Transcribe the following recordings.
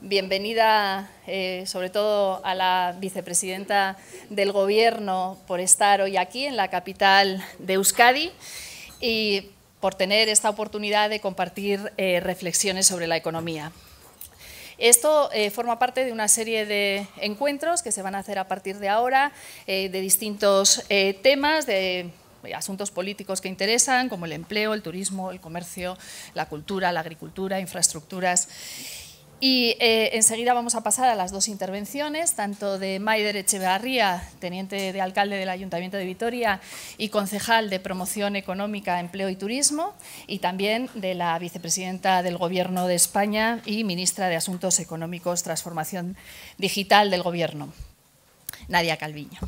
Bienvenida eh, sobre todo a la vicepresidenta del Gobierno por estar hoy aquí en la capital de Euskadi y por tener esta oportunidad de compartir eh, reflexiones sobre la economía. Esto eh, forma parte de una serie de encuentros que se van a hacer a partir de ahora, de distintos temas, de eh, asuntos políticos que interesan, como el empleo, el turismo, el comercio, la cultura, la agricultura, infraestructuras. Y eh, enseguida vamos a pasar a las dos intervenciones, tanto de Maider Echeverría, teniente de alcalde del Ayuntamiento de Vitoria y concejal de Promoción Económica, Empleo y Turismo, y también de la vicepresidenta del Gobierno de España y ministra de Asuntos Económicos, Transformación Digital del Gobierno, Nadia Calviño.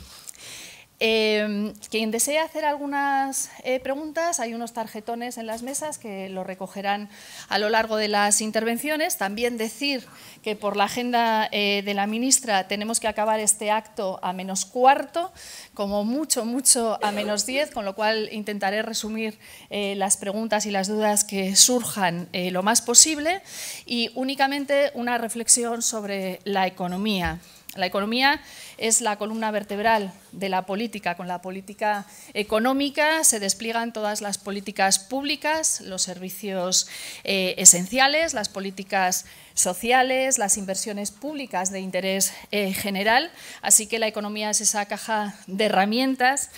Em, quien desee hacer algunas eh, preguntas, hay unos tarjetones en las mesas que lo recogerán a lo largo de las intervenciones. También decir que por la agenda eh, de la ministra tenemos que acabar este acto a menos cuarto, como mucho, mucho a menos diez, con lo cual intentaré resumir eh, las preguntas y las dudas que surjan lo más posible. Y únicamente una reflexión sobre la economía. La economía es la columna vertebral de la política. Con la política económica se despliegan todas las políticas públicas, los servicios eh, esenciales, las políticas sociales, las inversiones públicas de interés eh, general. Así que la economía es esa caja de herramientas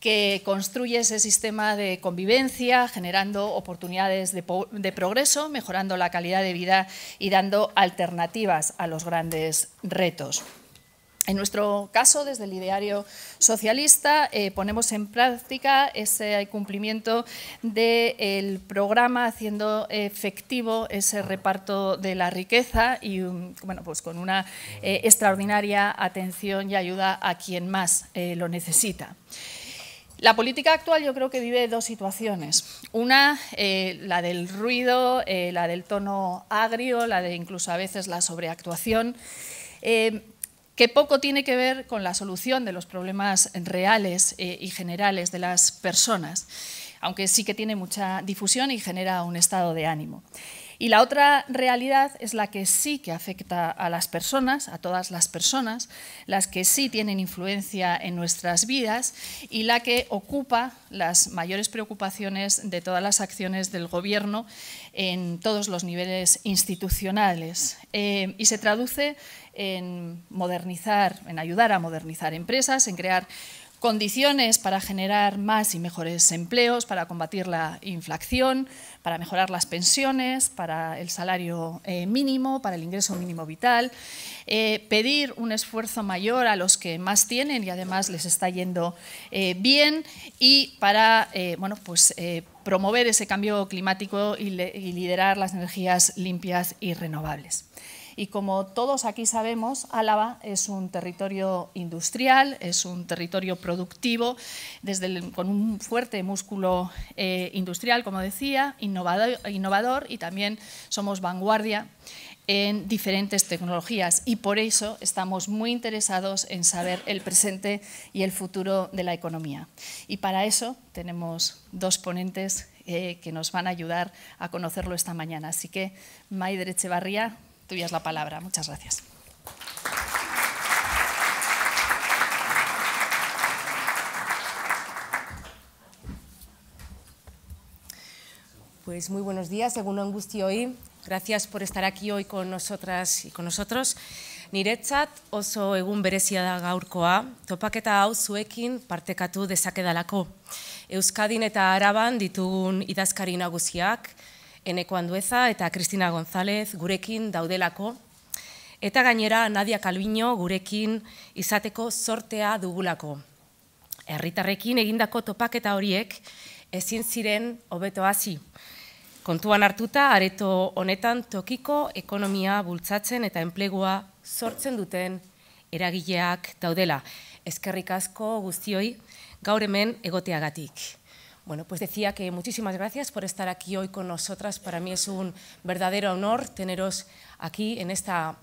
que construye ese sistema de convivencia, generando oportunidades de, progreso, mejorando la calidad de vida y dando alternativas a los grandes retos. En nuestro caso, desde el ideario socialista, eh, ponemos en práctica ese cumplimiento del programa, haciendo efectivo ese reparto de la riqueza y mm, bueno, pues con una eh, extraordinaria atención y ayuda a quien más eh, lo necesita. La política actual yo creo que vive dos situaciones. Una, eh, la del ruido, eh, la del tono agrio, la de incluso a veces la sobreactuación, eh, que poco tiene que ver con la solución de los problemas reales y generales de las personas, aunque sí que tiene mucha difusión y genera un estado de ánimo. Y la otra realidad es la que sí que afecta a las personas, a todas las personas, las que sí tienen influencia en nuestras vidas y la que ocupa las mayores preocupaciones de todas las acciones del Gobierno en todos los niveles institucionales. Eh, y se traduce en modernizar, en ayudar a modernizar empresas, en crear condiciones para generar más y mejores empleos, para combatir la inflación, para mejorar las pensiones, para el salario eh, mínimo, para el ingreso mínimo vital, eh, pedir un esfuerzo mayor a los que más tienen y además les está yendo eh, bien y para bueno, pues, promover ese cambio climático y liderar las energías limpias y renovables. Y como todos aquí sabemos, Álava es un territorio industrial, es un territorio productivo, con un fuerte músculo eh, industrial, como decía, innovador, y también somos vanguardia en diferentes tecnologías y por eso estamos muy interesados en saber el presente y el futuro de la economía. Y para eso tenemos dos ponentes eh, que nos van a ayudar a conocerlo esta mañana. Así que, Maider Echevarría, tuya la palabra. Muchas gracias. Pues muy buenos días, según Angustio hoy. Gracias por estar aquí hoy con nosotras y con nosotros. Niretzat oso egun berezia da gaurkoa, topaketa hau zuekin partekatu dezakedalako. Euskadin eta Araban ditugun idazkari nagusiak, Eneko Andueza eta Kristina González gurekin daudelako, eta gainera Nadia Kalbino gurekin izateko sortea dugulako. Erritarrekin egindako topaketa horiek ezin ziren hobeto hasi. Kontuan hartuta, areto honetan tokiko ekonomia bultzatzen eta enplegua sortzen duten eragileak daudela. Ezkerrik asko guztioi gaur hemen egoteagatik. Bueno, pues decía que muchísimas gracias por estar aquí hoy con nosotras. Para mí es un verdadero honor teneros aquí en esta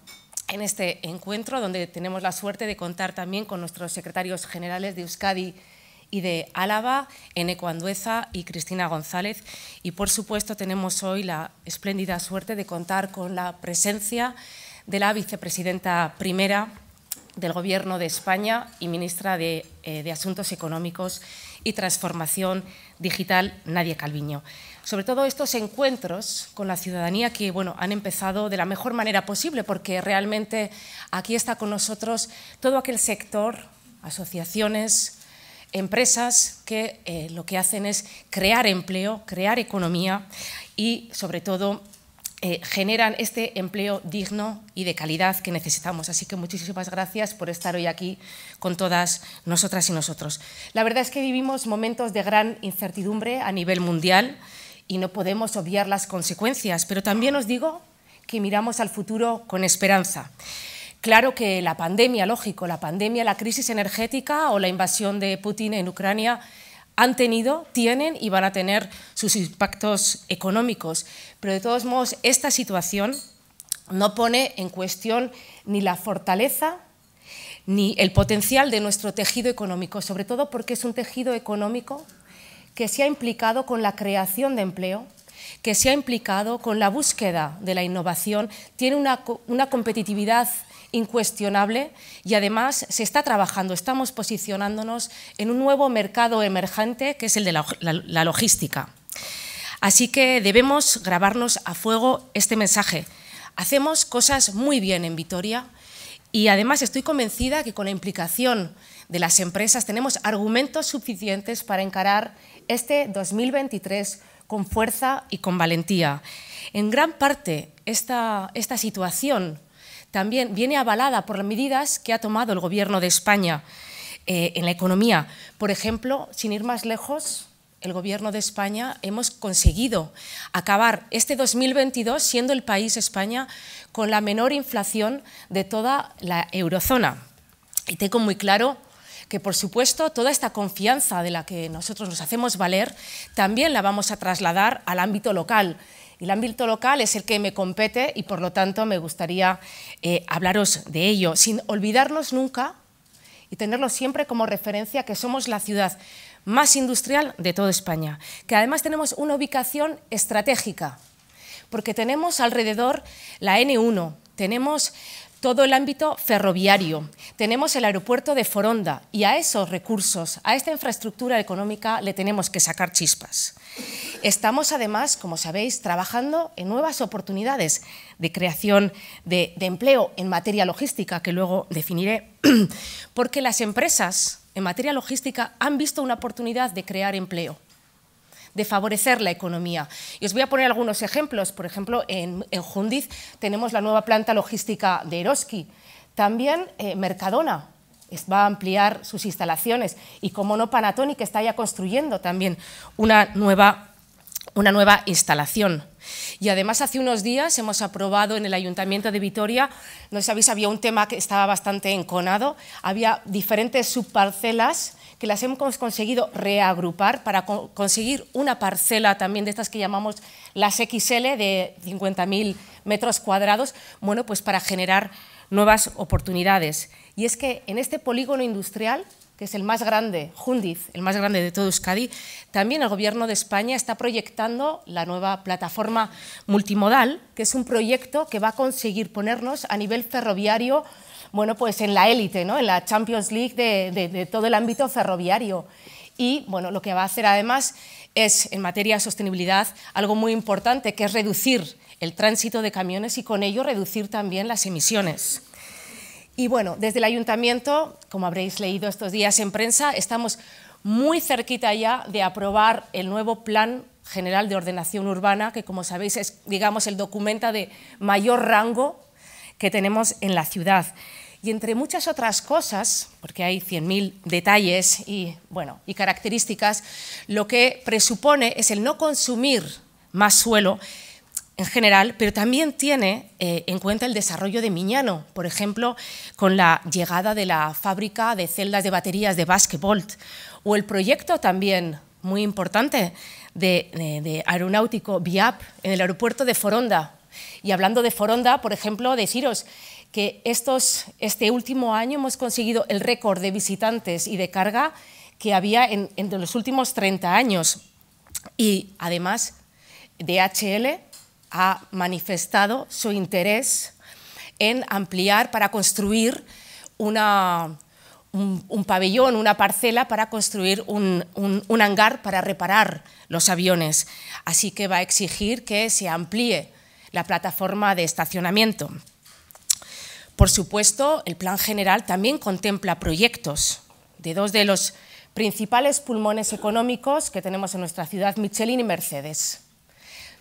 en este encuentro donde tenemos la suerte de contar también con nuestros secretarios generales de Euskadi y de Álava, Eneco Andueza y Cristina González. Y por supuesto tenemos hoy la espléndida suerte de contar con la presencia de la vicepresidenta primera del Gobierno de España y ministra de eh, Asuntos Económicos y Transformación digital nadie Calviño. Sobre todo estos encuentros con la ciudadanía que bueno, han empezado de la mejor manera posible, porque realmente aquí está con nosotros todo aquel sector, asociaciones, empresas que eh, lo que hacen es crear empleo, crear economía y sobre todo eh, generan este empleo digno y de calidad que necesitamos. Así que muchísimas gracias por estar hoy aquí con todas nosotras y nosotros. La verdad es que vivimos momentos de gran incertidumbre a nivel mundial y no podemos obviar las consecuencias, pero también os digo que miramos al futuro con esperanza. Claro que la pandemia, lógico, la pandemia, la crisis energética o la invasión de Putin en Ucrania han tenido, tienen y van a tener sus impactos económicos. Pero de todos modos, esta situación no pone en cuestión ni la fortaleza ni el potencial de nuestro tejido económico, sobre todo porque es un tejido económico que se ha implicado con la creación de empleo, que se ha implicado con la búsqueda de la innovación, tiene una, una competitividad incuestionable y además se está trabajando, estamos posicionándonos en un nuevo mercado emergente que es el de la, logística. Así que debemos grabarnos a fuego este mensaje. Hacemos cosas muy bien en Vitoria y además estoy convencida que con la implicación de las empresas tenemos argumentos suficientes para encarar este 2023 con fuerza y con valentía. En gran parte esta, esta situación también viene avalada por las medidas que ha tomado el Gobierno de España eh, en la economía. Por ejemplo, sin ir más lejos, el Gobierno de España hemos conseguido acabar este 2022 siendo el país España con la menor inflación de toda la eurozona. Y tengo muy claro que, por supuesto, toda esta confianza de la que nosotros nos hacemos valer también la vamos a trasladar al ámbito local. El ámbito local es el que me compete y por lo tanto me gustaría eh, hablaros de ello, sin olvidarnos nunca y tenerlo siempre como referencia que somos la ciudad más industrial de toda España, que además tenemos una ubicación estratégica, porque tenemos alrededor la N1, tenemos todo el ámbito ferroviario, tenemos el aeropuerto de Foronda y a esos recursos, a esta infraestructura económica le tenemos que sacar chispas. Estamos además, como sabéis, trabajando en nuevas oportunidades de creación de, empleo en materia logística, que luego definiré, porque las empresas en materia logística han visto una oportunidad de crear empleo de favorecer la economía. Y os voy a poner algunos ejemplos. Por ejemplo, en, en Jundiz tenemos la nueva planta logística de Eroski. También eh, Mercadona, va a ampliar sus instalaciones y, como no, Panatónica está ya construyendo también una nueva, instalación. Y además hace unos días hemos aprobado en el Ayuntamiento de Vitoria, no sabéis, había un tema que estaba bastante enconado, había diferentes subparcelas que las hemos conseguido reagrupar para conseguir una parcela también de estas que llamamos las XL de 50.000 metros cuadrados, bueno, pues para generar nuevas oportunidades. Y es que en este polígono industrial, que es el más grande, Jundiz, el más grande de todo Euskadi, también el Gobierno de España está proyectando la nueva plataforma multimodal, que es un proyecto que va a conseguir ponernos a nivel ferroviario bueno, pues en la élite, ¿no? en la Champions League de, de todo el ámbito ferroviario. Y bueno, lo que va a hacer además es, en materia de sostenibilidad, algo muy importante, que es reducir el tránsito de camiones y con ello reducir también las emisiones. Y bueno, desde el ayuntamiento, como habréis leído estos días en prensa, estamos muy cerquita ya de aprobar el nuevo plan general de ordenación urbana, que como sabéis es, digamos, el documento de mayor rango que tenemos en la ciudad. Y entre muchas otras cosas, porque hay 100.000 detalles y, bueno, y características, lo que presupone es el no consumir más suelo en general, pero también tiene eh, en cuenta el desarrollo de Miñano, por ejemplo, con la llegada de la fábrica de celdas de baterías de Basquevolt, o el proyecto también muy importante de, aeronáutico VIAP en el aeropuerto de Foronda. Y hablando de Foronda, por ejemplo, deciros que estos, este último año hemos conseguido el récord de visitantes y de carga que había en, en los últimos 30 años. Y además, DHL ha manifestado su interés en ampliar para construir un, pabellón, una parcela para construir un, un, hangar para reparar los aviones. Así que va a exigir que se amplíe la plataforma de estacionamiento. Por supuesto, el plan general también contempla proyectos de dos de los principales pulmones económicos que tenemos en nuestra ciudad, Michelin y Mercedes.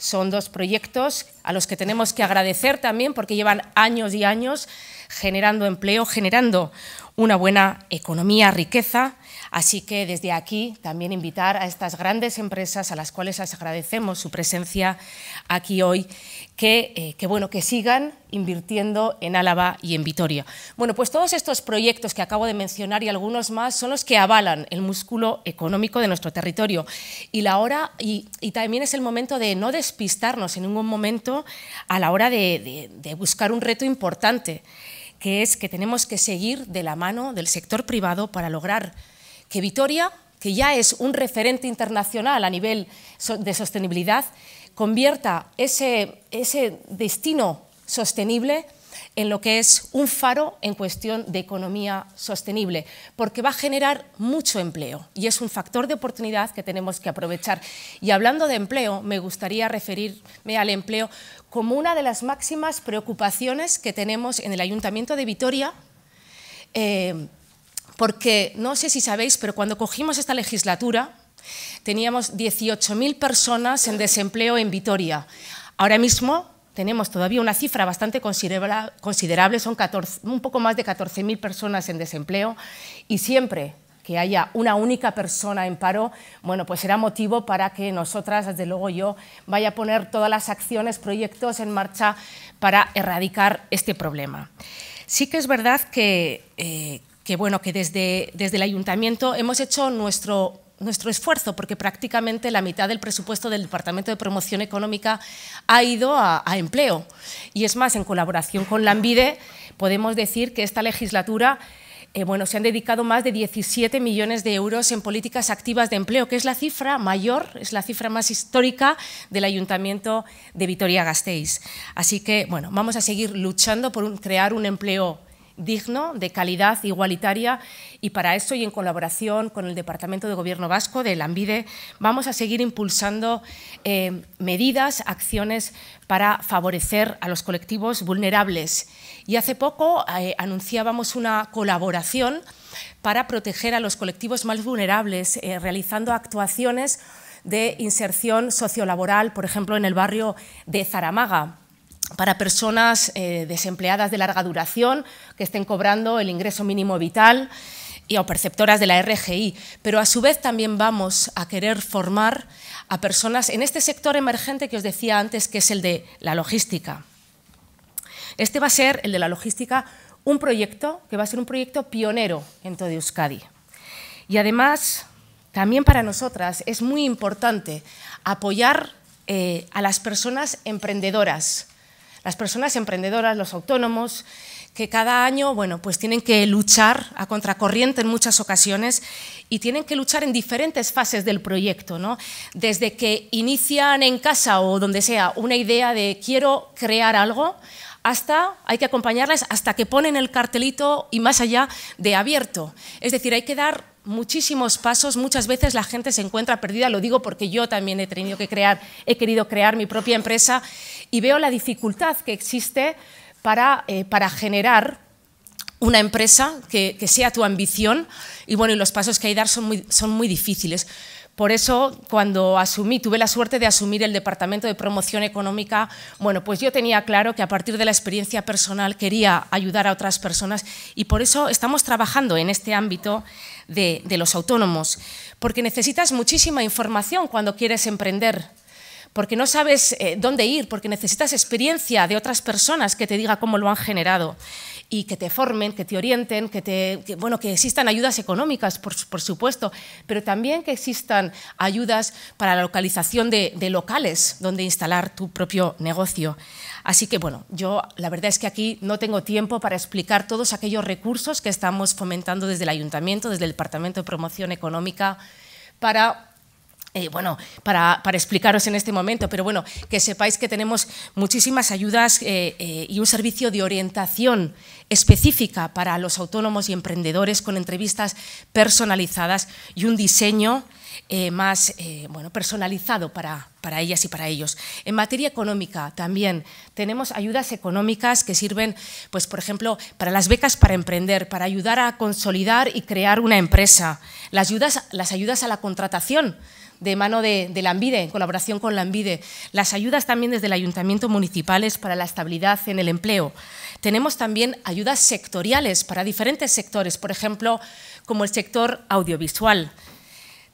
Son dos proyectos a los que tenemos que agradecer también porque llevan años y años generando empleo, generando una buena economía, riqueza Así que desde aquí también invitar a estas grandes empresas a las cuales agradecemos su presencia aquí hoy, eh, que, bueno, que sigan invirtiendo en Álava y en Vitoria. Bueno, pues todos estos proyectos que acabo de mencionar y algunos más son los que avalan el músculo económico de nuestro territorio. Y, la hora, y, también es el momento de no despistarnos en ningún momento a la hora de buscar un reto importante que es que tenemos que seguir de la mano del sector privado para lograr que Vitoria, que ya es un referente internacional a nivel de sostenibilidad, convierta ese, ese destino sostenible en lo que es un faro en cuestión de economía sostenible, porque va a generar mucho empleo y es un factor de oportunidad que tenemos que aprovechar. Y hablando de empleo, me gustaría referirme al empleo como una de las máximas preocupaciones que tenemos en el Ayuntamiento de Vitoria. Eh, porque no sé si sabéis, pero cuando cogimos esta legislatura teníamos 18.000 personas en desempleo en Vitoria. Ahora mismo tenemos todavía una cifra bastante considerable, son un poco más de 14.000 personas en desempleo y siempre que haya una única persona en paro, bueno, pues será motivo para que nosotras, desde luego yo, vaya a poner todas las acciones, proyectos en marcha para erradicar este problema. Sí que es verdad que, eh, que, bueno, que desde, desde el ayuntamiento hemos hecho nuestro nuestro esfuerzo, porque prácticamente la mitad del presupuesto del Departamento de Promoción Económica ha ido a, empleo. Y es más, en colaboración con la ANVIDE, podemos decir que esta legislatura eh, bueno, se han dedicado más de 17 millones de euros en políticas activas de empleo, que es la cifra mayor, es la cifra más histórica del Ayuntamiento de Vitoria-Gasteiz. Así que, bueno, vamos a seguir luchando por crear un empleo digno, de calidad igualitaria y para eso y en colaboración con el Departamento de Gobierno Vasco de AMBIDE vamos a seguir impulsando eh, medidas, acciones para favorecer a los colectivos vulnerables. Y hace poco eh, anunciábamos una colaboración para proteger a los colectivos más vulnerables, eh, realizando actuaciones de inserción sociolaboral, por ejemplo, en el barrio de Zaramaga para personas eh, desempleadas de larga duración que estén cobrando el ingreso mínimo vital y, o perceptoras de la RGI, pero a su vez también vamos a querer formar a personas en este sector emergente que os decía antes, que es el de la logística. Este va a ser, el de la logística, un proyecto que va a ser un proyecto pionero en todo Euskadi. Y además, también para nosotras es muy importante apoyar eh, a las personas emprendedoras, las personas emprendedoras, los autónomos, que cada año bueno, pues tienen que luchar a contracorriente en muchas ocasiones y tienen que luchar en diferentes fases del proyecto, ¿no? desde que inician en casa o donde sea una idea de quiero crear algo hasta, hay que acompañarles hasta que ponen el cartelito y más allá de abierto. Es decir, hay que dar muchísimos pasos, muchas veces la gente se encuentra perdida, lo digo porque yo también he tenido que crear, he querido crear mi propia empresa y veo la dificultad que existe para, eh, para generar una empresa que, sea tu ambición y bueno, los pasos que hay que dar son muy, son muy difíciles. Por eso, cuando asumí, tuve la suerte de asumir el Departamento de Promoción Económica, bueno, pues yo tenía claro que a partir de la experiencia personal quería ayudar a otras personas y por eso estamos trabajando en este ámbito de, los autónomos, porque necesitas muchísima información cuando quieres emprender porque no sabes eh, dónde ir, porque necesitas experiencia de otras personas que te diga cómo lo han generado y que te formen, que te orienten, que, te, bueno, que existan ayudas económicas, por, supuesto, pero también que existan ayudas para la localización de, de, locales donde instalar tu propio negocio. Así que, bueno, yo la verdad es que aquí no tengo tiempo para explicar todos aquellos recursos que estamos fomentando desde el Ayuntamiento, desde el Departamento de Promoción Económica, para eh, bueno, para, explicaros en este momento, pero bueno, que sepáis que tenemos muchísimas ayudas eh, eh, y un servicio de orientación específica para los autónomos y emprendedores con entrevistas personalizadas y un diseño más bueno, personalizado para, para ellas y para ellos. En materia económica también tenemos ayudas económicas que sirven, pues, por ejemplo, para las becas para emprender, para ayudar a consolidar y crear una empresa, las ayudas, las ayudas a la contratación de mano de, de la ANVIDE, en colaboración con la ANVIDE. Las ayudas también desde el Ayuntamiento Municipales para la estabilidad en el empleo. Tenemos también ayudas sectoriales para diferentes sectores, por ejemplo, como el sector audiovisual.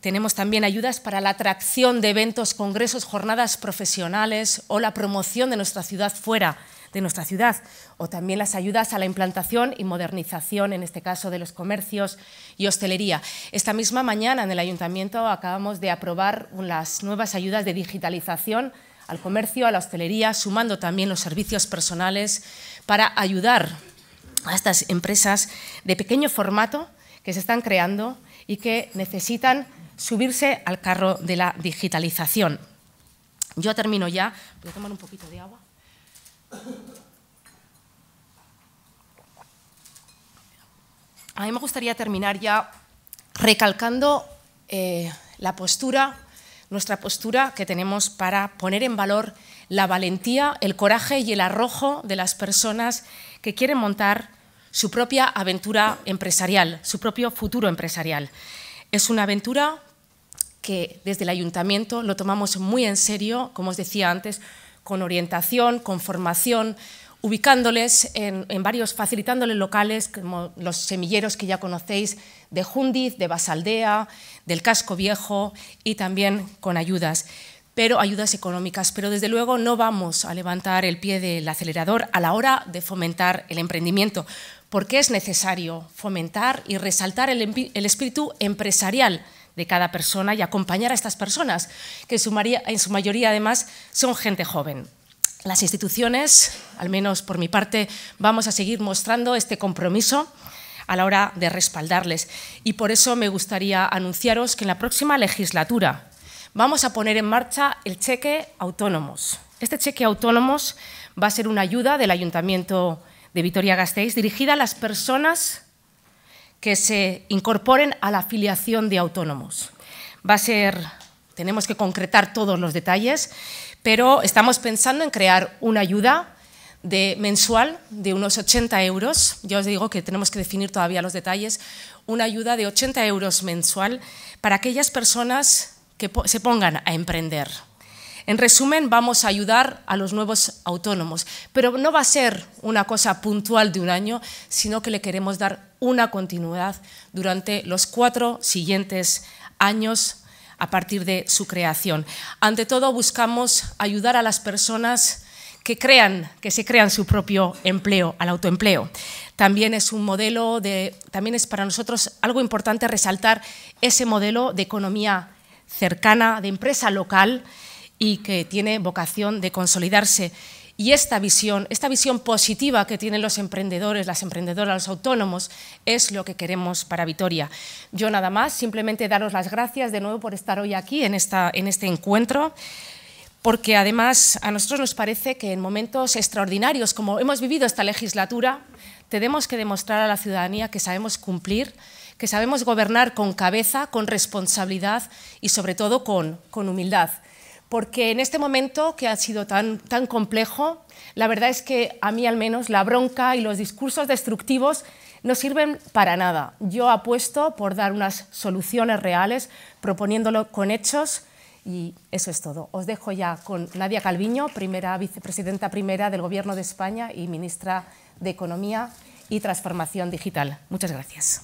Tenemos también ayudas para la atracción de eventos, congresos, jornadas profesionales o la promoción de nuestra ciudad fuera de nuestra ciudad, o también las ayudas a la implantación y modernización, en este caso, de los comercios y hostelería. Esta misma mañana en el Ayuntamiento acabamos de aprobar las nuevas ayudas de digitalización al comercio, a la hostelería, sumando también los servicios personales para ayudar a estas empresas de pequeño formato que se están creando y que necesitan subirse al carro de la digitalización. Yo termino ya. Voy a tomar un poquito de agua. A mí me gustaría terminar ya recalcando eh, la postura, nuestra postura que tenemos para poner en valor la valentía, el coraje y el arrojo de las personas que quieren montar su propia aventura empresarial, su propio futuro empresarial. Es una aventura que desde el ayuntamiento lo tomamos muy en serio, como os decía antes, con orientación, con formación, ubicándoles en, varios, facilitándoles locales como los semilleros que ya conocéis de Jundiz, de Basaldea, del Casco Viejo y también con ayudas pero ayudas económicas, pero desde luego no vamos a levantar el pie del acelerador a la hora de fomentar el emprendimiento, porque es necesario fomentar y resaltar el espíritu empresarial de cada persona y acompañar a estas personas, que en su, mayoría además son gente joven. Las instituciones, al menos por mi parte, vamos a seguir mostrando este compromiso a la hora de respaldarles. Y por eso me gustaría anunciaros que en la próxima legislatura vamos a poner en marcha el cheque autónomos. Este cheque autónomos va a ser una ayuda del Ayuntamiento de Vitoria-Gasteiz dirigida a las personas que se incorporen a la afiliación de autónomos. Va a ser, tenemos que concretar todos los detalles, pero estamos pensando en crear una ayuda de mensual de unos 80 euros. Ya os digo que tenemos que definir todavía los detalles. Una ayuda de 80 euros mensual para aquellas personas que se pongan a emprender en resumen, vamos a ayudar a los nuevos autónomos, pero no va a ser una cosa puntual de un año, sino que le queremos dar una continuidad durante los cuatro siguientes años a partir de su creación. Ante todo, buscamos ayudar a las personas que crean, que se crean su propio empleo, al autoempleo. También es un modelo de, también es para nosotros algo importante resaltar ese modelo de economía cercana, de empresa local, y que tiene vocación de consolidarse. Y esta visión, esta visión positiva que tienen los emprendedores, las emprendedoras, los autónomos, es lo que queremos para Vitoria. Yo nada más, simplemente daros las gracias de nuevo por estar hoy aquí en, esta, en este encuentro porque además a nosotros nos parece que en momentos extraordinarios, como hemos vivido esta legislatura, tenemos que demostrar a la ciudadanía que sabemos cumplir, que sabemos gobernar con cabeza, con responsabilidad y sobre todo con, con humildad porque en este momento que ha sido tan, complejo, la verdad es que a mí al menos la bronca y los discursos destructivos no sirven para nada. Yo apuesto por dar unas soluciones reales, proponiéndolo con hechos y eso es todo. Os dejo ya con Nadia Calviño, primera vicepresidenta primera del Gobierno de España y ministra de Economía y Transformación Digital. Muchas gracias.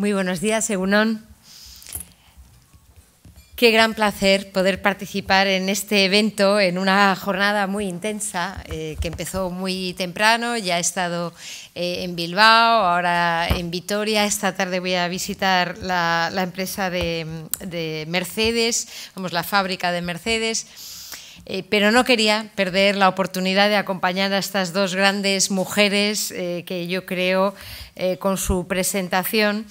Muy buenos días, Egunon. Qué gran placer poder participar en este evento, en una jornada muy intensa, eh, que empezó muy temprano, ya he estado eh, en Bilbao, ahora en Vitoria, esta tarde voy a visitar la, empresa de, de Mercedes, vamos, la fábrica de Mercedes. Eh, pero no quería perder la oportunidad de acompañar a estas dos grandes mujeres eh, que yo creo eh, con su presentación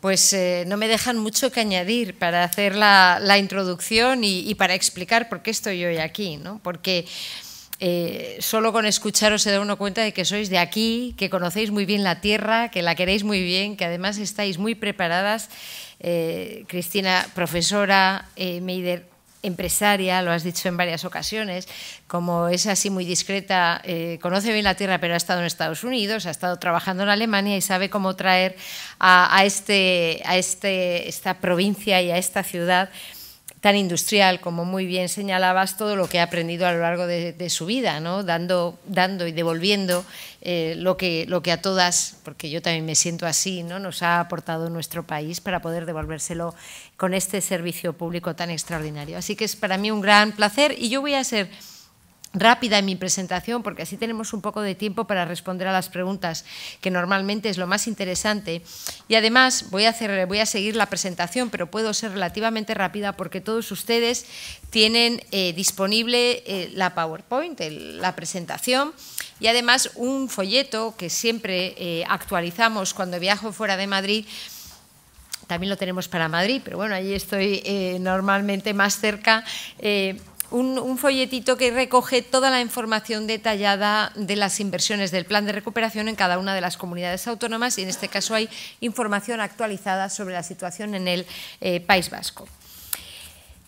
pues no me dejan mucho que añadir para hacer la, introducción y, para explicar por qué estoy hoy aquí, ¿no? porque solo con escucharos se da uno cuenta de que sois de aquí, que conocéis muy bien la tierra, que la queréis muy bien, que además estáis muy preparadas Cristina, profesora, eh, Meider, empresaria, lo has dicho en varias ocasiones, como es así muy discreta, eh, conoce bien la tierra, pero ha estado en Estados Unidos, ha estado trabajando en Alemania y sabe cómo traer a, este, a este, esta provincia y a esta ciudad tan industrial, como muy bien señalabas, todo lo que ha aprendido a lo largo de, su vida, dando, dando y devolviendo eh, lo, que, lo que a todas, porque yo también me siento así, ¿no? nos ha aportado nuestro país para poder devolvérselo con este servicio público tan extraordinario. Así que es para mí un gran placer y yo voy a ser rápida en mi presentación porque así tenemos un poco de tiempo para responder a las preguntas, que normalmente es lo más interesante. Y además voy a, hacer, voy a seguir la presentación, pero puedo ser relativamente rápida porque todos ustedes tienen eh, disponible eh, la PowerPoint, la presentación y además un folleto que siempre eh, actualizamos cuando viajo fuera de Madrid también lo tenemos para Madrid, pero bueno, allí estoy eh, normalmente más cerca. Eh, un, folletito que recoge toda la información detallada de las inversiones del plan de recuperación en cada una de las comunidades autónomas y en este caso hay información actualizada sobre la situación en el eh, País Vasco.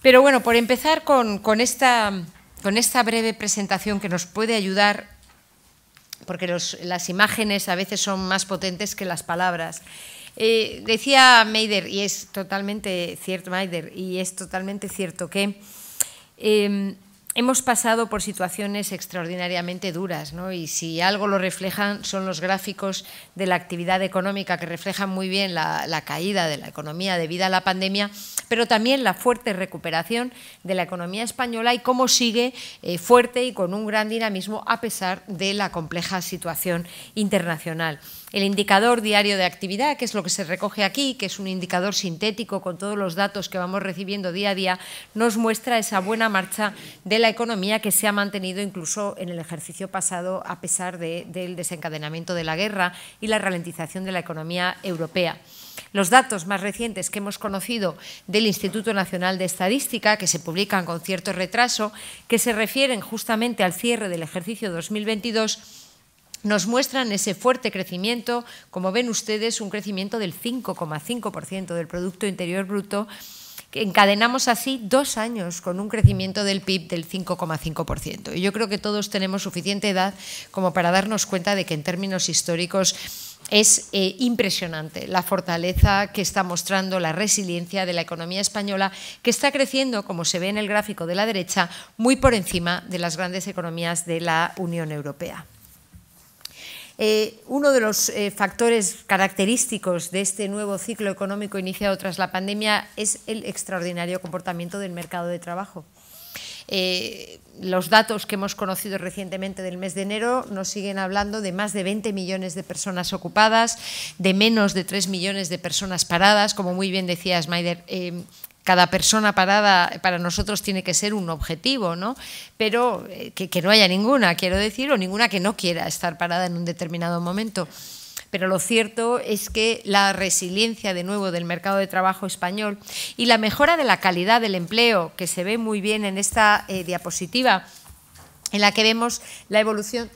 Pero bueno, por empezar con, esta, breve presentación que nos puede ayudar porque las imágenes a veces son más potentes que las palabras. Eh, decía Maider, y es totalmente cierto, Maider, y es totalmente cierto que em, hemos pasado por situaciones extraordinariamente duras, y si algo lo reflejan son los gráficos de la actividad económica, que reflejan muy bien la, caída de la economía debido a la pandemia, pero también la fuerte recuperación de la economía española y cómo sigue eh, fuerte y con un gran dinamismo a pesar de la compleja situación internacional el indicador diario de actividad, que es lo que se recoge aquí, que es un indicador sintético con todos los datos que vamos recibiendo día a día, nos muestra esa buena marcha de la economía que se ha mantenido incluso en el ejercicio pasado a pesar del desencadenamiento de la guerra y la ralentización de la economía europea. Los datos más recientes que hemos conocido del Instituto Nacional de Estadística, que se publican con cierto retraso, que se refieren justamente al cierre del ejercicio 2022, nos muestran ese fuerte crecimiento, como ven ustedes, un crecimiento del 5,5% del Producto Interior Bruto. Encadenamos así dos años con un crecimiento del PIB del 5,5%. Y yo creo que todos tenemos suficiente edad como para darnos cuenta de que en términos históricos es eh, impresionante la fortaleza que está mostrando la resiliencia de la economía española, que está creciendo, como se ve en el gráfico de la derecha, muy por encima de las grandes economías de la Unión Europea. Eh, uno de los eh, factores característicos de este nuevo ciclo económico iniciado tras la pandemia es el extraordinario comportamiento del mercado de trabajo. Eh, los datos que hemos conocido recientemente del mes de enero nos siguen hablando de más de 20 millones de personas ocupadas, de menos de 3 millones de personas paradas, como muy bien decía Smider cada persona parada para nosotros tiene que ser un objetivo, ¿no? Pero eh, que, no haya ninguna, quiero decir, o ninguna que no quiera estar parada en un determinado momento. Pero lo cierto es que la resiliencia de nuevo del mercado de trabajo español y la mejora de la calidad del empleo, que se ve muy bien en esta eh, diapositiva, en la que vemos la evolución,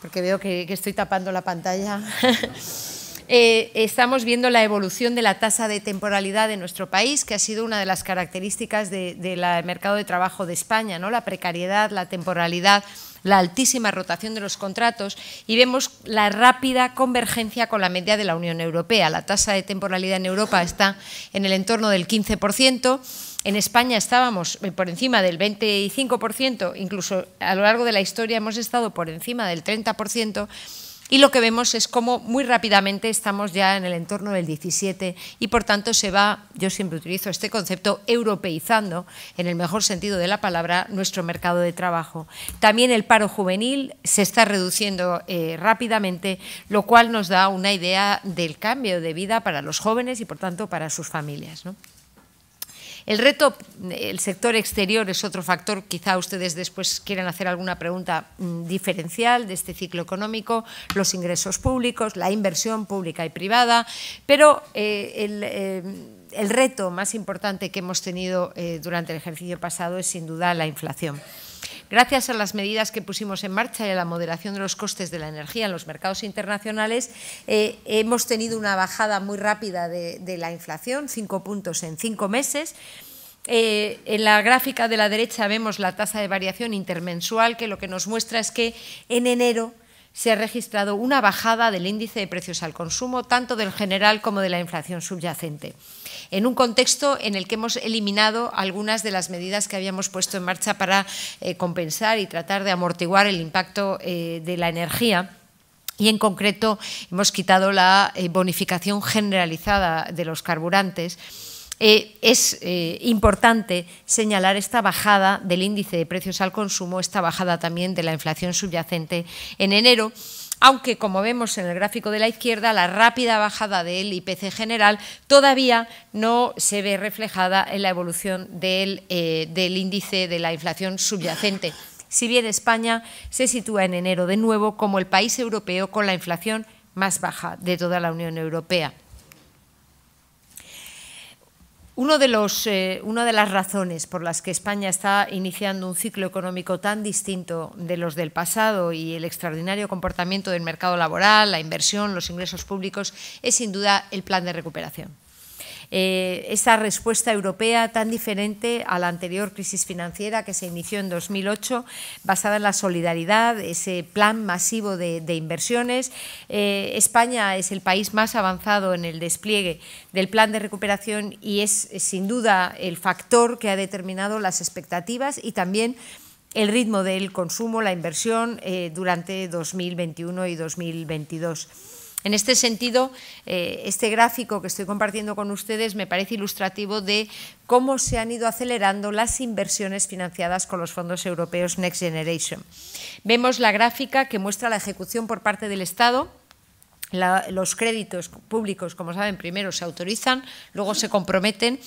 porque veo que estoy tapando la pantalla. Eh, estamos viendo la evolución de la tasa de temporalidad de nuestro país, que ha sido una de las características del mercado de trabajo de España, ¿no? la precariedad, la temporalidad, la altísima rotación de los contratos y vemos la rápida convergencia con la media de la Unión Europea. La tasa de temporalidad en Europa está en el entorno del 15%. En España estábamos eh, por encima del 25%, incluso a lo largo de la historia hemos estado por encima del 30%, y lo que vemos es cómo muy rápidamente estamos ya en el entorno del 17 y por tanto se va, yo siempre utilizo este concepto, europeizando, en el mejor sentido de la palabra, nuestro mercado de trabajo. También el paro juvenil se está reduciendo eh, rápidamente, lo cual nos da una idea del cambio de vida para los jóvenes y por tanto para sus familias. El reto, el sector exterior es otro factor, quizá ustedes después quieran hacer alguna pregunta mm, diferencial de este ciclo económico, los ingresos públicos, la inversión pública y privada, pero eh, eh, el... reto más importante que hemos tenido eh, durante el ejercicio pasado es sin duda la inflación. Gracias a las medidas que pusimos en marcha y a la moderación de los costes de la energía en los mercados internacionales, eh, hemos tenido una bajada muy rápida de, la inflación, cinco puntos en cinco meses. Eh, en la gráfica de la derecha vemos la tasa de variación intermensual, que lo que nos muestra es que en enero se ha registrado una bajada del índice de precios al consumo, tanto del general como de la inflación subyacente, en un contexto en el que hemos eliminado algunas de las medidas que habíamos puesto en marcha para eh, compensar y tratar de amortiguar el impacto eh, de la energía. Y en concreto hemos quitado la eh, bonificación generalizada de los carburantes eh, es eh, importante señalar esta bajada del índice de precios al consumo, esta bajada también de la inflación subyacente en enero, aunque como vemos en el gráfico de la izquierda, la rápida bajada del IPC general todavía no se ve reflejada en la evolución eh, del índice de la inflación subyacente. Si bien España se sitúa en enero de nuevo como el país europeo con la inflación más baja de toda la Unión Europea. Uno de los, eh, una de las razones por las que España está iniciando un ciclo económico tan distinto de los del pasado y el extraordinario comportamiento del mercado laboral, la inversión, los ingresos públicos, es sin duda el plan de recuperación. Eh, Esta respuesta europea tan diferente a la anterior crisis financiera que se inició en 2008, basada en la solidaridad, ese plan masivo de, inversiones. Eh, España es el país más avanzado en el despliegue del plan de recuperación y es sin duda el factor que ha determinado las expectativas y también el ritmo del consumo, la inversión eh, durante 2021 y 2022. En este sentido, eh, este gráfico que estoy compartiendo con ustedes me parece ilustrativo de cómo se han ido acelerando las inversiones financiadas con los fondos europeos Next Generation. Vemos la gráfica que muestra la ejecución por parte del Estado los créditos públicos, como saben, primero se autorizan, luego se comprometen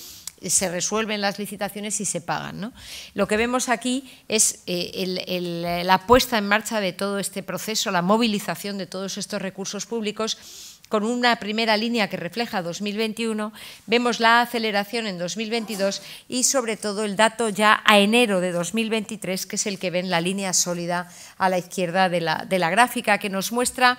se resuelven las licitaciones y se pagan. ¿no? Lo que vemos aquí es eh, la puesta en marcha de todo este proceso, la movilización de todos estos recursos públicos con una primera línea que refleja 2021, vemos la aceleración en 2022 y sobre todo el dato ya a enero de 2023, que es el que ven la línea sólida a la izquierda de la gráfica, que nos muestra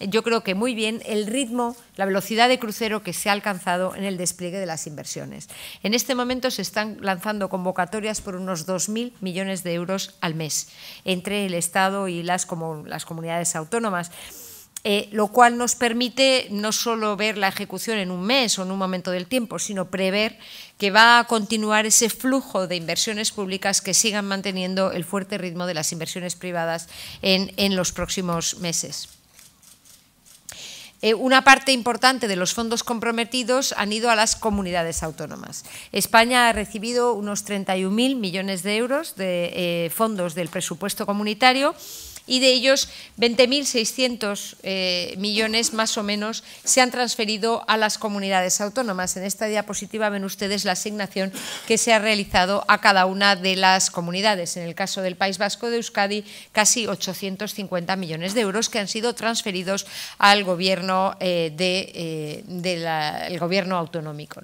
yo creo que muy bien el ritmo, la velocidad de crucero que se ha alcanzado en el despliegue de las inversiones. En este momento se están lanzando convocatorias por unos 2.000 millones de euros al mes entre el Estado y las, las comunidades autónomas. Eh, lo cual nos permite no solo ver la ejecución en un mes o en un momento del tiempo, sino prever que va a continuar ese flujo de inversiones públicas que sigan manteniendo el fuerte ritmo de las inversiones privadas en los próximos meses. Eh, una parte importante de los fondos comprometidos han ido a las comunidades autónomas. España ha recibido unos 31.000 millones de euros de eh, fondos del presupuesto comunitario y de ellos 20.600 eh, millones más o menos se han transferido a las comunidades autónomas. En esta diapositiva ven ustedes la asignación que se ha realizado a cada una de las comunidades. En el caso del País Vasco de Euskadi, casi 850 millones de euros que han sido transferidos al gobierno, eh, eh, autonómico.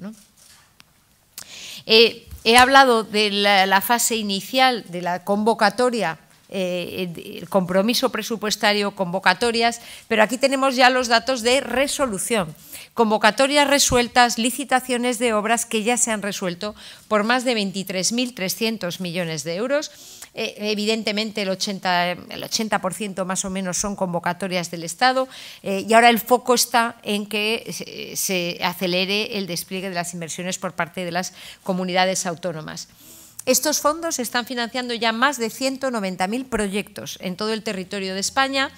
he hablado de la fase inicial de la convocatoria eh, el compromiso presupuestario, convocatorias, pero aquí tenemos ya los datos de resolución. Convocatorias resueltas, licitaciones de obras que ya se han resuelto por más de 23.300 millones de euros. Eh, evidentemente el 80%, más o menos son convocatorias del Estado eh, y ahora el foco está en que se acelere el despliegue de las inversiones por parte de las comunidades autónomas. Estos fondos están financiando ya más de 190.000 proyectos en todo el territorio de España,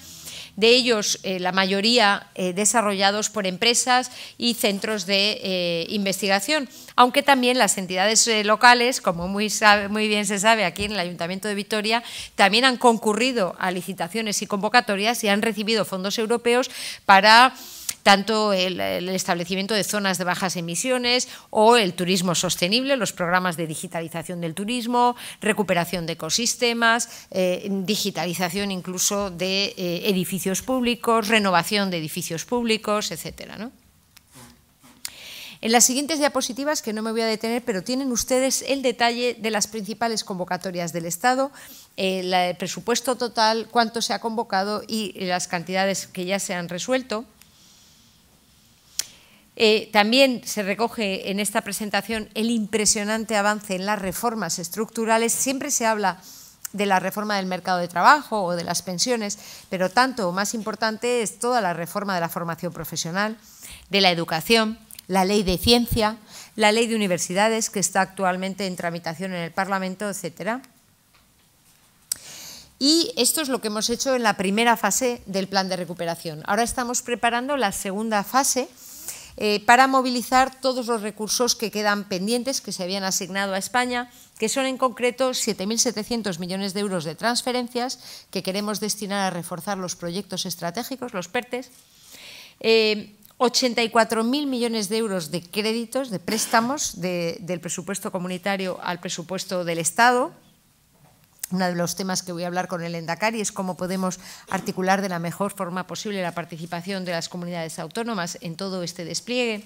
de ellos eh, la mayoría eh, desarrollados por empresas y centros de eh, investigación, aunque también las entidades locales, como muy, muy, bien se sabe aquí en el Ayuntamiento de Vitoria, también han concurrido a licitaciones y convocatorias y han recibido fondos europeos para tanto el, establecimiento de zonas de bajas emisiones o el turismo sostenible, los programas de digitalización del turismo, recuperación de ecosistemas, eh, digitalización incluso de eh, edificios públicos, renovación de edificios públicos, etcétera. En las siguientes diapositivas, que no me voy a detener, pero tienen ustedes el detalle de las principales convocatorias del Estado, eh, el presupuesto total, cuánto se ha convocado y las cantidades que ya se han resuelto. Eh, también se recoge en esta presentación el impresionante avance en las reformas estructurales. Siempre se habla de la reforma del mercado de trabajo o de las pensiones, pero tanto o más importante es toda la reforma de la formación profesional, de la educación, la ley de ciencia, la ley de universidades que está actualmente en tramitación en el Parlamento, etcétera. Y esto es lo que hemos hecho en la primera fase del plan de recuperación. Ahora estamos preparando la segunda fase, eh, para movilizar todos los recursos que quedan pendientes que se habían asignado a España, que son en concreto 7.700 millones de euros de transferencias que queremos destinar a reforzar los proyectos estratégicos, los PERTES, 84.000 eh, millones de euros de créditos, de préstamos del presupuesto comunitario al presupuesto del Estado, uno de los temas que voy a hablar con el Endacari es cómo podemos articular de la mejor forma posible la participación de las comunidades autónomas en todo este despliegue.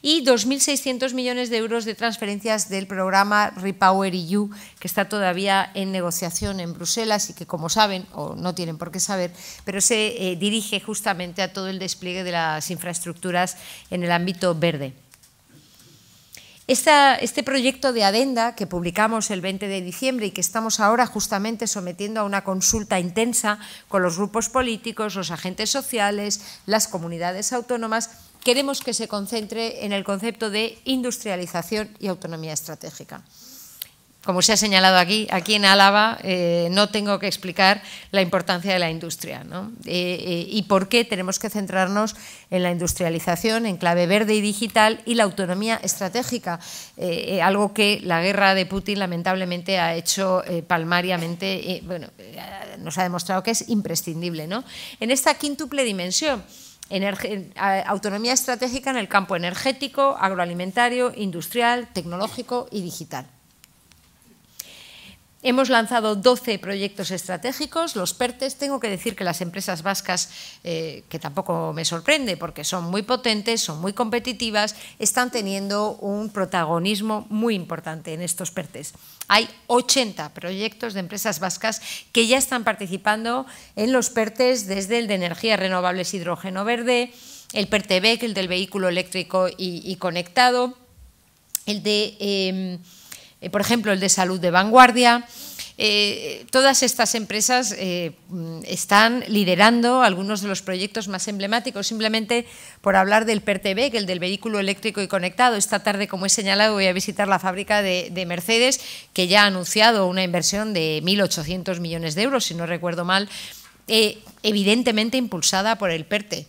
Y 2.600 millones de euros de transferencias del programa Repower EU, que está todavía en negociación en Bruselas y que, como saben, o no tienen por qué saber, pero se eh, dirige justamente a todo el despliegue de las infraestructuras en el ámbito verde este proyecto de adenda que publicamos el 20 de diciembre y que estamos ahora justamente sometiendo a una consulta intensa con los grupos políticos, los agentes sociales, las comunidades autónomas, queremos que se concentre en el concepto de industrialización y autonomía estratégica como se ha señalado aquí, aquí en Álava eh, no tengo que explicar la importancia de la industria eh, eh, y por qué tenemos que centrarnos en la industrialización, en clave verde y digital y la autonomía estratégica, algo que la guerra de Putin lamentablemente ha hecho palmariamente, bueno, nos ha demostrado que es imprescindible. ¿no? En esta quíntuple dimensión, autonomía estratégica en el campo energético, agroalimentario, industrial, tecnológico y digital. Hemos lanzado 12 proyectos estratégicos, los PERTES. Tengo que decir que las empresas vascas, eh, que tampoco me sorprende porque son muy potentes, son muy competitivas, están teniendo un protagonismo muy importante en estos PERTES. Hay 80 proyectos de empresas vascas que ya están participando en los PERTES, desde el de energías renovables, hidrógeno verde, el PERTEBEC, el del vehículo eléctrico y, conectado, el de... Em, eh, por ejemplo, el de salud de vanguardia. Eh, todas estas empresas eh, mm, están liderando algunos de los proyectos más emblemáticos. Simplemente por hablar del PERTEBEC, el del vehículo eléctrico y conectado. Esta tarde, como he señalado, voy a visitar la fábrica de, Mercedes, que ya ha anunciado una inversión de 1.800 millones de euros, si no recuerdo mal, evidentemente impulsada por el PERTE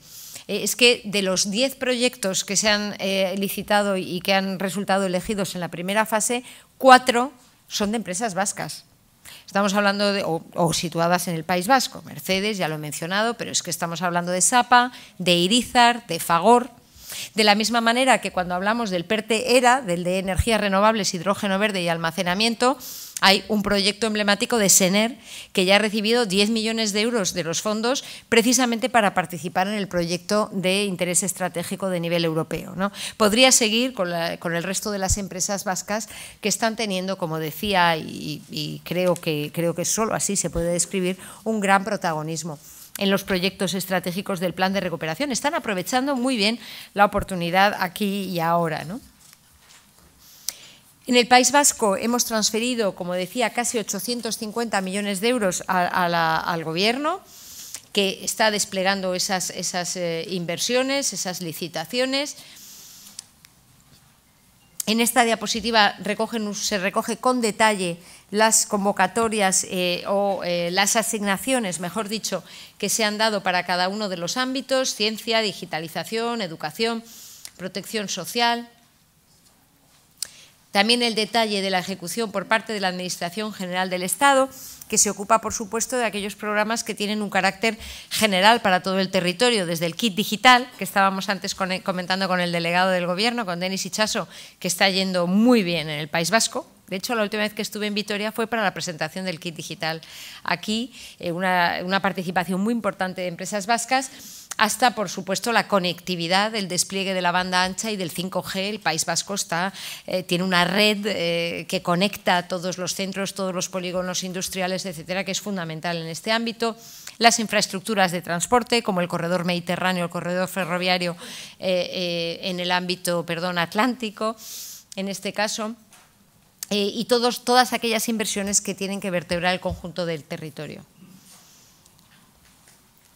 es que de los 10 proyectos que se han licitado y que han resultado elegidos en la primera fase, cuatro son de empresas vascas. Estamos hablando de, o, situadas en el País Vasco, Mercedes, ya lo he mencionado, pero es que estamos hablando de Sapa, de Irizar, de Fagor, de la misma manera que cuando hablamos del PERTE ERA, del de energías renovables, hidrógeno verde y almacenamiento, hay un proyecto emblemático de SENER que ya ha recibido 10 millones de euros de los fondos precisamente para participar en el proyecto de interés estratégico de nivel europeo. Podría seguir con, el resto de las empresas vascas que están teniendo, como decía, y, creo, que, creo que solo así se puede describir, un gran protagonismo en los proyectos estratégicos del plan de recuperación. Están aprovechando muy bien la oportunidad aquí y ahora. En el País Vasco hemos transferido, como decía, casi 850 millones de euros al Gobierno, que está desplegando esas, eh, inversiones, esas licitaciones. En esta diapositiva se recoge con detalle las convocatorias eh, o eh, las asignaciones, mejor dicho, que se han dado para cada uno de los ámbitos, ciencia, digitalización, educación, protección social. También el detalle de la ejecución por parte de la Administración General del Estado, que se ocupa, por supuesto, de aquellos programas que tienen un carácter general para todo el territorio, desde el kit digital, que estábamos antes comentando con el delegado del Gobierno, con Denis Hichaso, que está yendo muy bien en el País Vasco, de hecho, la última vez que estuve en Vitoria fue para la presentación del kit digital. Aquí, eh, una, participación muy importante de empresas vascas hasta, por supuesto, la conectividad, el despliegue de la banda ancha y del 5G. El País Vasco está, eh, tiene una red eh, que conecta todos los centros, todos los polígonos industriales, etcétera, que es fundamental en este ámbito. Las infraestructuras de transporte, como el corredor mediterráneo, el corredor ferroviario en el ámbito perdón, atlántico, en este caso. Eh, y todos, todas aquellas inversiones que tienen que vertebrar el conjunto del territorio.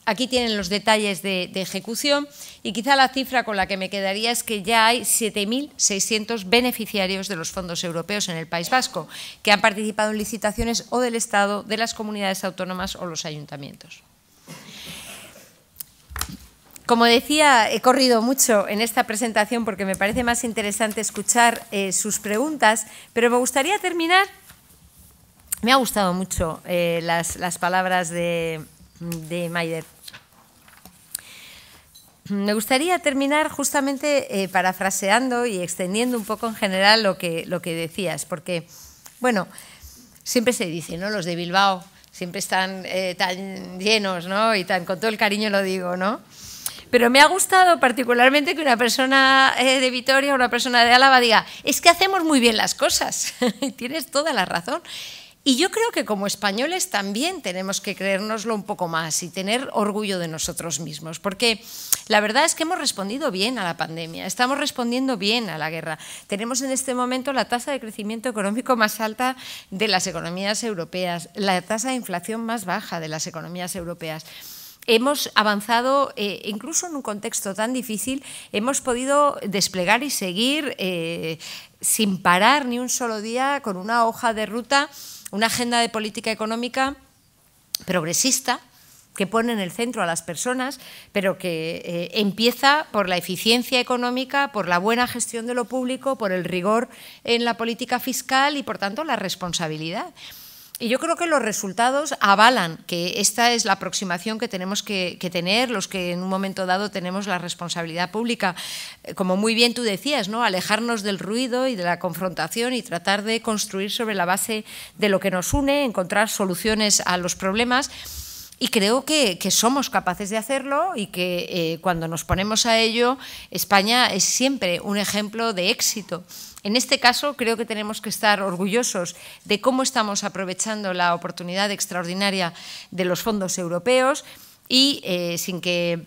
Aquí tienen los detalles de, de ejecución y quizá la cifra con la que me quedaría es que ya hay 7.600 beneficiarios de los fondos europeos en el País Vasco que han participado en licitaciones o del Estado, de las comunidades autónomas o los ayuntamientos. Como decía, he corrido mucho en esta presentación porque me parece más interesante escuchar eh, sus preguntas, pero me gustaría terminar. Me ha gustado mucho eh, las, palabras de, de Maider. Me gustaría terminar justamente eh, parafraseando y extendiendo un poco en general lo que, lo que decías, porque, bueno, siempre se dice, ¿no? Los de Bilbao siempre están tan llenos, ¿no? Y tan, con todo el cariño lo digo, ¿no? Pero me ha gustado particularmente que una persona eh, de Vitoria o una persona de Álava diga, es que hacemos muy bien las cosas. Tienes toda la razón. Y yo creo que como españoles también tenemos que creérnoslo un poco más y tener orgullo de nosotros mismos, porque la verdad es que hemos respondido bien a la pandemia, estamos respondiendo bien a la guerra. Tenemos en este momento la tasa de crecimiento económico más alta de las economías europeas, la tasa de inflación más baja de las economías europeas hemos avanzado, eh, incluso en un contexto tan difícil, hemos podido desplegar y seguir eh, sin parar ni un solo día con una hoja de ruta, una agenda de política económica progresista que pone en el centro a las personas, pero que eh, empieza por la eficiencia económica, por la buena gestión de lo público, por el rigor en la política fiscal y, por tanto, la responsabilidad. Y yo creo que los resultados avalan que esta es la aproximación que tenemos que, tener, los que en un momento dado tenemos la responsabilidad pública. Eh, como muy bien tú decías, ¿no? alejarnos del ruido y de la confrontación y tratar de construir sobre la base de lo que nos une, encontrar soluciones a los problemas. Y creo que, somos capaces de hacerlo y que eh, cuando nos ponemos a ello, España es siempre un ejemplo de éxito. En este caso, creo que tenemos que estar orgullosos de cómo estamos aprovechando la oportunidad extraordinaria de los fondos europeos y eh, sin que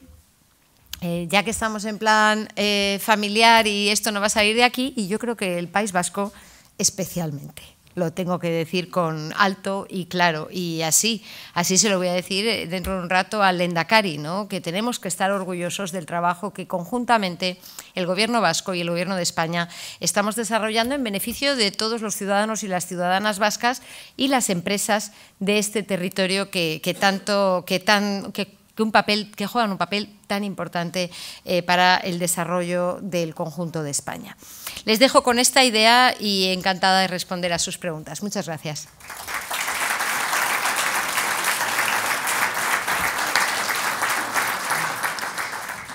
eh, ya que estamos en plan eh, familiar y esto no va a salir de aquí, y yo creo que el País Vasco especialmente lo tengo que decir con alto y claro y así. Así se lo voy a decir eh, dentro de un rato al Endacari, ¿no? que tenemos que estar orgullosos del trabajo que conjuntamente el Gobierno vasco y el Gobierno de España estamos desarrollando en beneficio de todos los ciudadanos y las ciudadanas vascas y las empresas de este territorio que, que tanto, que, tan, que, un papel, que juegan un papel tan importante eh, para el desarrollo del conjunto de España. Les dejo con esta idea y encantada de responder a sus preguntas. Muchas gracias.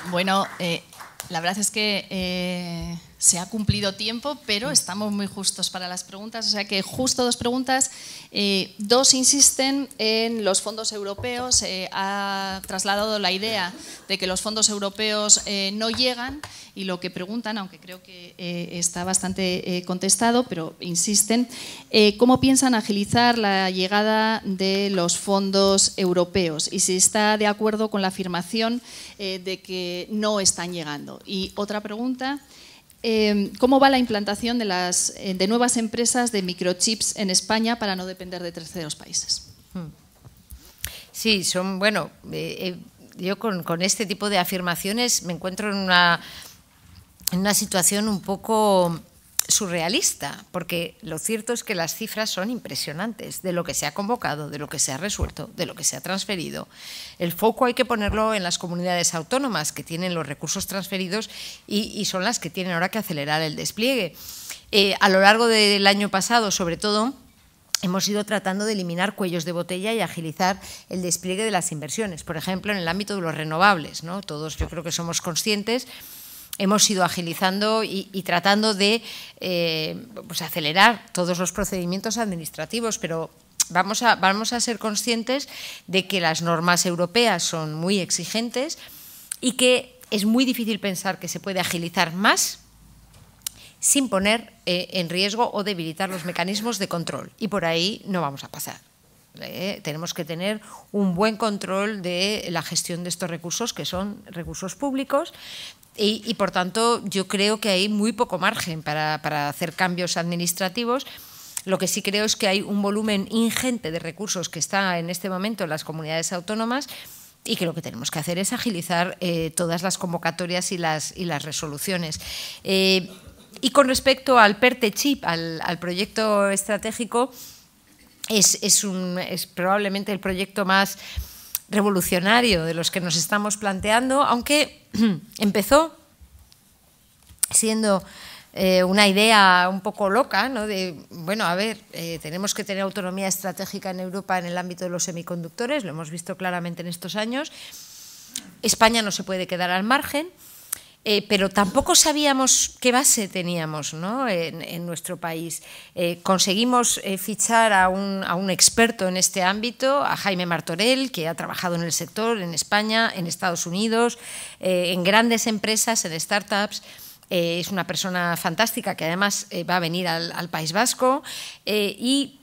Bueno, eh, la verdad es que eh, se ha cumplido tiempo, pero mm. estamos muy justos para las preguntas, o sea que justo dos preguntas. Eh, dos insisten en los fondos europeos, eh, ha trasladado la idea de que los fondos europeos eh, no llegan y lo que preguntan, aunque creo que está bastante contestado, pero insisten, ¿cómo piensan agilizar la llegada de los fondos europeos? Y si está de acuerdo con la afirmación de que no están llegando. Y otra pregunta. Em, cómo va la implantación de, las, eh, nuevas empresas de microchips en España para no depender de terceros países. Hmm. Sí, son, bueno, eh, eh, yo con, este tipo de afirmaciones me encuentro en una situación un poco surrealista, porque lo cierto es que las cifras son impresionantes de lo que se ha convocado, de lo que se ha resuelto, de lo que se ha transferido. El foco hay que ponerlo en las comunidades autónomas que tienen los recursos transferidos y, son las que tienen ahora que acelerar el despliegue. Eh, a lo largo del año pasado, sobre todo, hemos ido tratando de eliminar cuellos de botella y agilizar el despliegue de las inversiones, por ejemplo, en el ámbito de los renovables. ¿no? Todos yo creo que somos conscientes hemos ido agilizando y, tratando de eh, pues, acelerar todos los procedimientos administrativos, pero vamos a, ser conscientes de que las normas europeas son muy exigentes y que es muy difícil pensar que se puede agilizar más sin poner eh, en riesgo o debilitar los mecanismos de control. Y por ahí no vamos a pasar. ¿eh? tenemos que tener un buen control de la gestión de estos recursos, que son recursos públicos, y, por tanto, yo creo que hay muy poco margen para, hacer cambios administrativos. Lo que sí creo es que hay un volumen ingente de recursos que está en este momento en las comunidades autónomas y que lo que tenemos que hacer es agilizar eh, todas las convocatorias y las, y las resoluciones. Eh, y con respecto al PERTE Chip, al, proyecto estratégico, es, un, es probablemente el proyecto más revolucionario de los que nos estamos planteando, aunque empezó siendo eh, una idea un poco loca, ¿no? de, bueno, a ver, eh, tenemos que tener autonomía estratégica en Europa en el ámbito de los semiconductores, lo hemos visto claramente en estos años, España no se puede quedar al margen, eh, pero tampoco sabíamos qué base teníamos en, nuestro país. Eh, conseguimos eh, fichar a un, experto en este ámbito, a Jaime Martorell, que ha trabajado en el sector en España, en Estados Unidos, en grandes empresas, en startups. es una persona fantástica que además va a venir al, al País Vasco y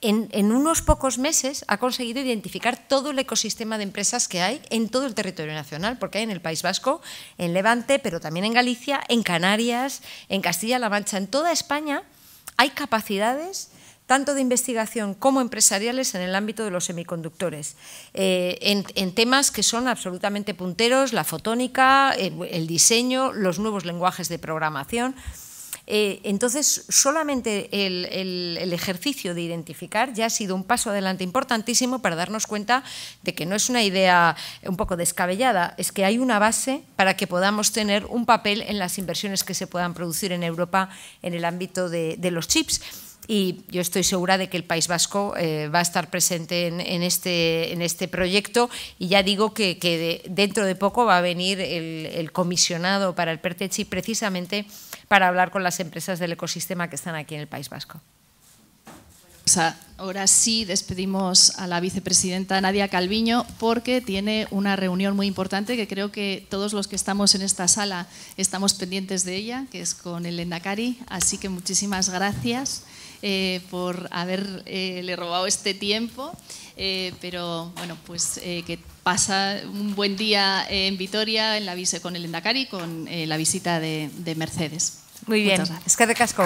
en, unos pocos meses ha conseguido identificar todo el ecosistema de empresas que hay en todo el territorio nacional, porque hay en el País Vasco, en Levante, pero también en Galicia, en Canarias, en Castilla-La Mancha, en toda España hay capacidades tanto de investigación como empresariales en el ámbito de los semiconductores, eh, en, temas que son absolutamente punteros, la fotónica, el diseño, los nuevos lenguajes de programación. Eh, entonces solamente el, ejercicio de identificar ya ha sido un paso adelante importantísimo para darnos cuenta de que no es una idea un poco descabellada, es que hay una base para que podamos tener un papel en las inversiones que se puedan producir en Europa en el ámbito de los chips y yo estoy segura de que el País Vasco eh, va a estar presente este, en, este, proyecto y ya digo que, dentro de poco va a venir el, comisionado para el PERTECHI precisamente para hablar con las empresas del ecosistema que están aquí en el País Vasco. Pues ahora sí despedimos a la vicepresidenta Nadia Calviño porque tiene una reunión muy importante que creo que todos los que estamos en esta sala estamos pendientes de ella, que es con el Endacari. Así que muchísimas gracias. Eh, por haberle eh, robado este tiempo, eh, pero bueno, pues que pasa un buen día en Vitoria, en la con el Endacari, con la visita de, Mercedes. Muy bien, es que casco.